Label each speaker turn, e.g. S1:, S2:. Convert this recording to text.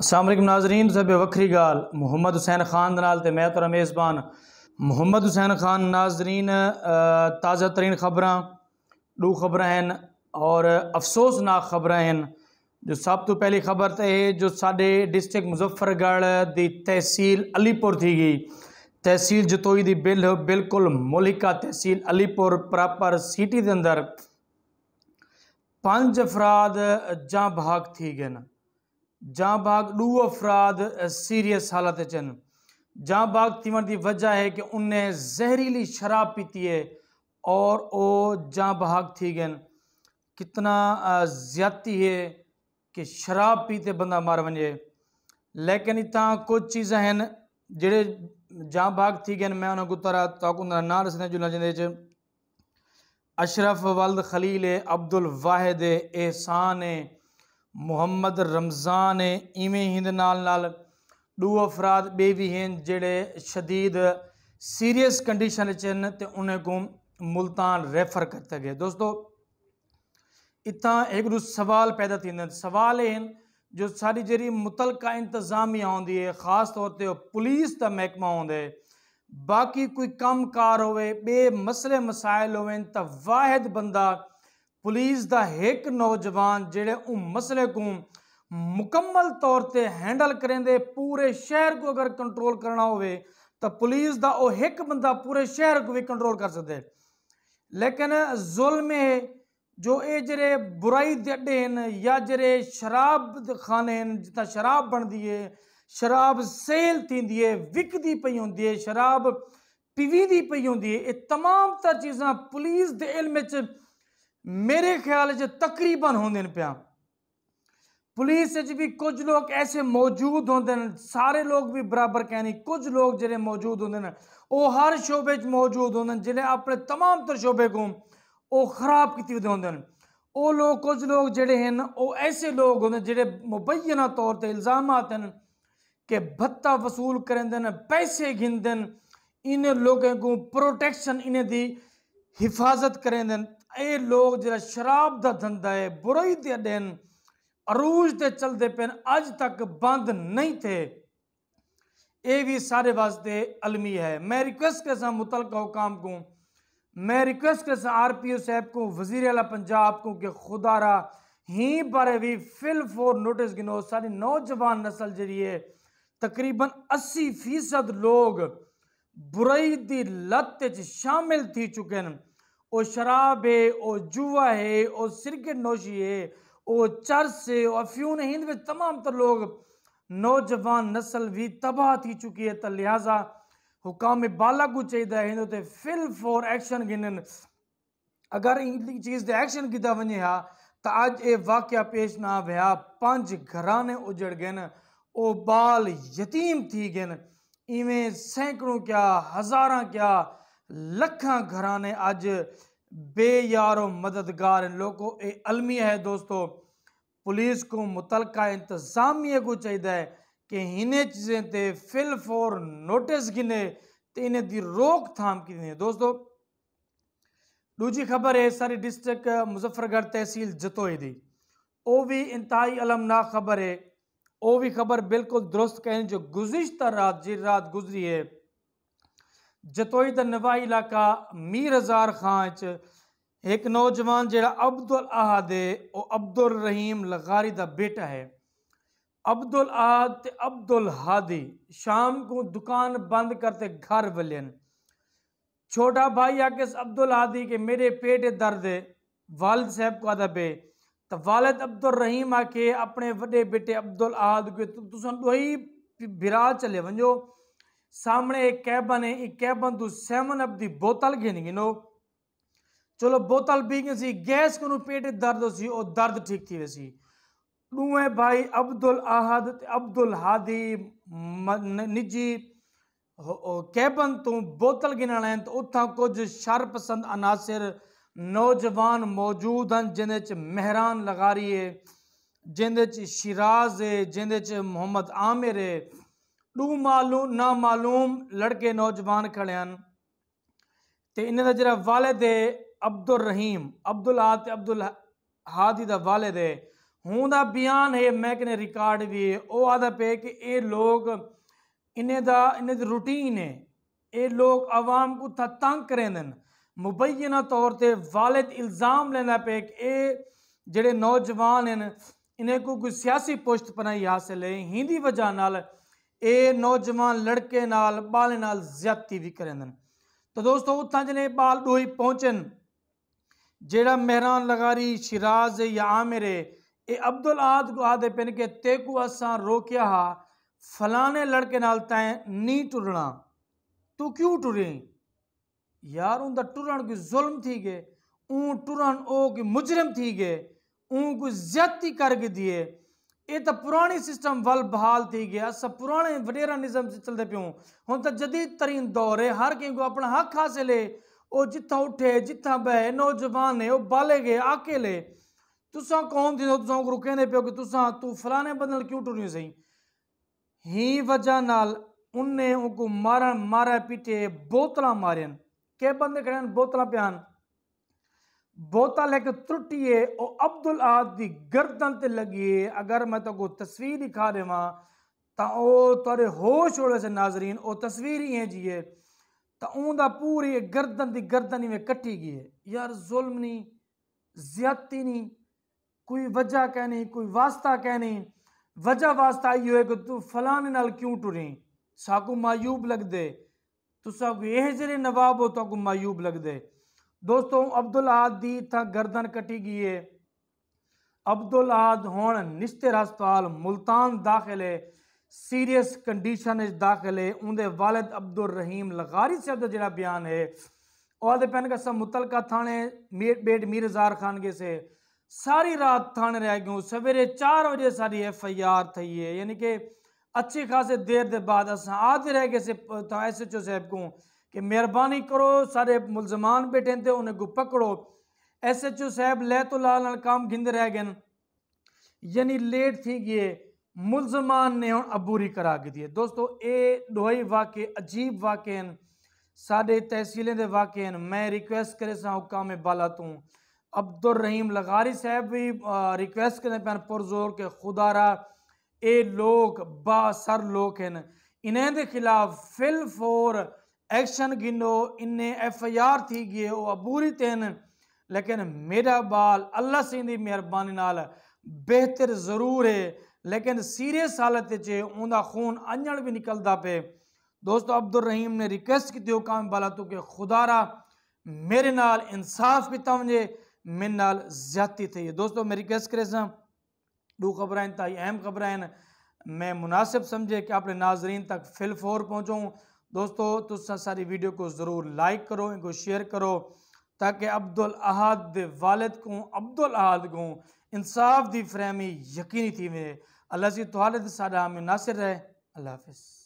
S1: असलम नाजरीन सब वक्री गाल मुहम्मद हुसैन खान नाल ते मैं तुरा मेज़बान मोहम्मद हुसैन खान नाजरीन ताज़ा तरीन खबर दू खबर हैं और अफसोसनाक खबर हैं जो सब तो पहली खबर तो है जो साढ़े डिस्ट्रिक्ट मुजफ्फरगढ़ की तहसील अलीपुर थी गई तहसील जतोई की बिल बिल्कुल मोलिका तहसील अलीपुर प्रॉपर सिटी के अंदर पांच अफराद जहाँ भाग थी गए जहाँ ਬਾਗ डू अफराद सीरियस हालत अचन जहाँ ਜਾਂ ਬਾਗ ਤਿਵਣ वजह है कि उन्हें जहरीली शराब पीती है और ओ जहाँ बहाक थी गए कितना ज़्यादती है कि शराब पीते बंदा मार वजे लेकिन इतना कुछ चीज़ा हैं जेडे जहाँ बहाक थी गए मैं उन्होंने गुतारा तो उन्होंने ना दसना जुलना चाहते अशरफ वल्द खलील अब्दुल वाहिद एहसान है मुहम्मद रमज़ान है इवें हिंदे नाल नाल दो अफराद बे भी हैं जड़े शदीद सीरियस कंडीशन च तो उनको मुल्तान रेफर करते गए दोस्तों इतना एक सवाल पैदा थी सवाल हैं जो सारी जी मुतल इंतजामिया होंगी है ख़ास तौर पर पुलिस का महकमा होंगे बाकी कोई कम कार हो बे मसले मसाइल होवन तो वाहिद बंदा पुलिस का एक नौजवान जोड़े उन मसले को मुकम्मल तौर पर हैंडल करें दे पूरे शहर को अगर कंट्रोल करना हो तो पुलिस का वह एक बंदा पूरे शहर को भी कंट्रोल कर सकते लेकिन जुल्म जो ये जे बुराई के अड्डे या जरे शराब खाने जितना शराब बनती है शराब सेल थी विकती पी होंगी शराब पीवी पी होंगी ये तमाम तर चीज़ा पुलिस के इलम्च मेरे ख्याल से तकरीबन होंगे पाया पुलिस भी कुछ लोग ऐसे मौजूद होंगे सारे लोग भी बराबर कह नहीं कुछ लोग जो मौजूद होंगे वो हर शोबे मौजूद होंगे जिन्हें अपने तमाम तर शोबे को खराब किए होंगे वो लोग कुछ लोग जोड़े हैं वो ऐसे लोग होंगे जो मुबैना तौर पर इल्ज़ाम हैं कि भत्ता वसूल करेंदन पैसे गिनदन इन लोगों को प्रोटेक्शन इन्हें दी हिफाजत करेंदन ये लोग जो शराब का धंधा है बुराई ਦੇ ਦੇਨ अरूज ਤੇ चलते पेन अज तक बंद नहीं थे ये भी सारे वास्ते अलमी है मैं रिक्वेस्ट कर हूँ मुतल हुकाम को मैं रिक्वेस्ट करता आर पी ओ साहब को वजीर अला पंजाब को कि खुदारा ही बारे भी फिल फोर नोटिस गिनो सारी नौजवान नस्ल जी है तकरीबन अस्सी फीसद लोग बुराई की लत शामिल थी चुके हैं ओ शराब है ओ जुआ है ओ सिरकट नोशी है ओ चर्स है और फ्यून हिंद में तमाम तर लोग नौजवान नस्ल भी तबाह थी चुकी है तो लिहाजा हुकाम बाला को चाहिए हिंदू ते फिल फॉर एक्शन गिनन अगर इन चीज़ ते एक्शन किया वे हाँ तो अज ये वाक्य पेश ना हुआ पांच घराने उजड़ गए ओ बाल यतीम थी गए इवें सैकड़ों क्या हज़ारा क्या घर ने अज बेयारो मददगार लोगो ये अलमिया है दोस्तों पुलिस को मुतल इंतजामिया को चाहिए कि इन चीज़ें फिल फॉर नोटिस गिने तो इन्हें रोकथाम की दोस्तों दूजी खबर है सारी डिस्ट्रिक्ट मुजफ्फरगढ़ तहसील जतोई दी वो भी इंतहाई अलमनाक खबर है वह भी खबर बिल्कुल दुरुस्त कहें जो गुजशत रात जी रात गुजरी है जतोई दनवा इलाका मीर हजार खां च एक नौजवान जरा अब्दुल आहद है वो अब्दुल रहीम लगारी का बेटा है अब्दुल आहद ते अब्दुल हादी शाम को दुकान बंद करते घर वलियन छोटा भाई आके अब्दुल हादी के मेरे पेट दर्द है वालद साहब को अदब है तो वालद अब्दुल रहीम आके अपने वे बेटे अब्दुल आहद को तुसा दो ही बिरा चले वजो ਸਾਹਮਣੇ ਇੱਕ ਕੈਬਨ ਹੈ ਇੱਕ ਕੈਬਨ ਤੋਂ ਸੈਵਨ ਅਪ ਦੀ ਬੋਤਲ ਗਿਣੀ ਗਿਨੋ ਚਲੋ ਬੋਤਲ ਪੀ ਕੇ ਸੀ ਗੈਸ ਕੋ ਨੂੰ ਪੇਟ ਦਰਦ ਹੋ ਸੀ ਉਹ ਦਰਦ ਠੀਕ ਥੀ ਵੇ ਸੀ ਦੂਏ ਭਾਈ ਅਬਦੁਲ ਆਹਦ ਤੇ ਅਬਦੁਲ ਹਾਦੀ ਨਿੱਜੀ ਕੈਬਨ ਤੋਂ ਬੋਤਲ ਗਿਣਣ ਲੈਣ ਤੇ ਉੱਥਾਂ ਕੁਝ ਸ਼ਰ ਪਸੰਦ ਅਨਾਸਰ ਨੌਜਵਾਨ ਮੌਜੂਦ ਹਨ ਜਿਨੇ ਚ ਮਹਿਰਾਨ ਲਗਾ ਲਗਾਰੀਏ ਜਿਨਦੇ ਚ ਸ਼ਿਰਾਜ਼ ਹੈ ਜਿਨਦੇ ਚ ਮੁਹੰਮਦ ਆਮਿਰ ਹੈ डू मालूम ना मालूम लड़के नौजवान खड़े हैं तो इन्हें जरा वालिद है अब्दुल रहीम अब्दुल आद अब्दुल हादी का वालिद है हूँ का बयान है कहने रिकॉर्ड भी है वह आता पे कि ये लोग इन्हें इन्हें रूटीन है ये लोग आवाम को तंग करेंदे मुबैना तौर पर वालिद इल्ज़ाम लेना पे कि ये जड़े नौजवान हैं इन्हें को कोई सियासी पुश्त पनाई हासिल है हिंदी वजह ये नौजवान लड़के नाल बाले नाल ज्यादती भी करेंगे तो दोस्तों उतना जल्द बाल डोही पहुँचन जड़ा मेहरान लगारी शिराज या आमिर ए अब्दुल आद गुहादे पेन के तेकू असा रोकया हा फलाने लड़के नाल तें नहीं टुरना तू क्यों टुरी यार उन टुरन की जुल्म थी गए ऊँ टुरन ओ कि मुजरम थी गए ऊँ को ज्यादती करके दिए ਇਹ ਤਾਂ ਪੁਰਾਣੀ ਸਿਸਟਮ ਵੱਲ ਬਹਾਲ ਥੀ ਗਿਆ ਸਭ ਪੁਰਾਣੇ ਵਡੇਰਾ ਨਿਜ਼ਮ ਚਲਦੇ ਪਿਓ ਹੁਣ ਤਾਂ ਜਦੀਦ ਤਰੀਨ ਦੌਰ ਹੈ ਹਰ ਕਿਸੇ ਕੋ ਆਪਣਾ ਹੱਕ ਹਾਸਲ ਹੈ ਉਹ ਜਿੱਥਾਂ ਉੱਠੇ ਜਿੱਥਾਂ ਬਹਿ ਨੌਜਵਾਨ ਨੇ ਉਹ ਬਾਲੇ ਗਏ ਆਕੇ ਲੈ ਤੁਸਾਂ ਕੌਮ ਦੀ ਤੁਸਾਂ ਕੋ ਕਹਿੰਦੇ ਪਿਓ ਕਿ ਤੁਸਾਂ ਤੂੰ ਫਲਾਣੇ ਬੰਦਲ ਕਿਉਂ ਟੁਰਿਓ ਸਹੀ ਹੀ ਵਜ੍ਹਾ ਨਾਲ ਉਹਨੇ ਉਹ ਕੋ ਮਾਰਨ ਮਾਰਿਆ ਪਿੱਟੇ ਬੋਤਲਾਂ ਮਾਰਨ ਕੇ ਬੰਦੇ ਖੜਨ ਬੋਤਲਾਂ ਪਿਆਨ बोतल एक त्रुटिए और अब्दुल की गर्दन ते लगिए अगर मैं तो को तस्वीर दिखा देव तो तेरे होश उड़े से नाजरीन ओ तस्वीर ही जी है तो ऊँदा पूरी गर्दन की गर्दन ही में कटी गई है यार जुल्म नहीं ज्यादती नहीं कोई वजह कह नहीं कोई वास्ता कह नहीं वजह वास्ता यो है कि तू फलाने नाल क्यों टुरी साकू मायूब लग दे तुसा ये जरे नवाब हो तो मायूब लग दे दोस्तों अब्दुल आदि था गर्दन कटी गई अब्दुल आद हूँ निश्तर हस्पताल मुल्तान दाखिल है सीरियस कंडीशन दाखिल है उनके वालिद अब्दुल रहीम लगारी साहब का जरा बयान है और पैन का सब मुतल थाने बेट मीर जार खान के से सारी रात थाने रह गए सवेरे चार बजे सारी एफ आई आर थी है यानी कि अच्छी खासी देर के दे बाद अस आते रह गए एस एच ओ साहब को कि मेहरबानी करो सारे मुलजमान बैठे थे उन्हें पकड़ो एस एच ओ साहब लह तो लाल काम गिंद रह गए यानी लेट थी गए मुलजमान ने हम अबूरी करा के दिए दोस्तों ये दोई वाक्य अजीब वाक्य हैं साढ़े तहसीलें के वाक्य हैं मैं रिक्वेस्ट करे सा हुकाम बाला तू अब्दुल रहीम लगारी साहब भी रिक्वेस्ट करें पैन पुरजोर के खुदारा ये लोग बासर लोग हैं इन्हें के खिलाफ फिल फोर एक्शन गिनो इन एफ आई आर थी गए अबूरी तेन लेकिन मेरा बाल अलाह सिंधी मेहरबानी नाल बेहतर जरूर है लेकिन सीरियस हालत चे उनका खून अंजन भी निकलता पे दोस्तों अब्दुल रहीम ने रिक्वेस्ट की काम बाला तू के खुदारा मेरे नाल इंसाफ पिता वञे मेरे नाल ज़्यादती थी दोस्तों मैं रिक्वेस्ट करे सू ख़बर आहिनि अहम ख़बर मैं मुनासिब समझे कि अपने नाजरीन तक फिल फोर दोस्तों तुम सारी वीडियो को ज़रूर लाइक करो इनको शेयर करो ताकि अब्दुल अहद वालद को अब्दुल अहद को इंसाफ की फ्रहमी यकीनी थी वे अल्लाह से तहालत साडा नासिर रहे अल्लाह हाफिज़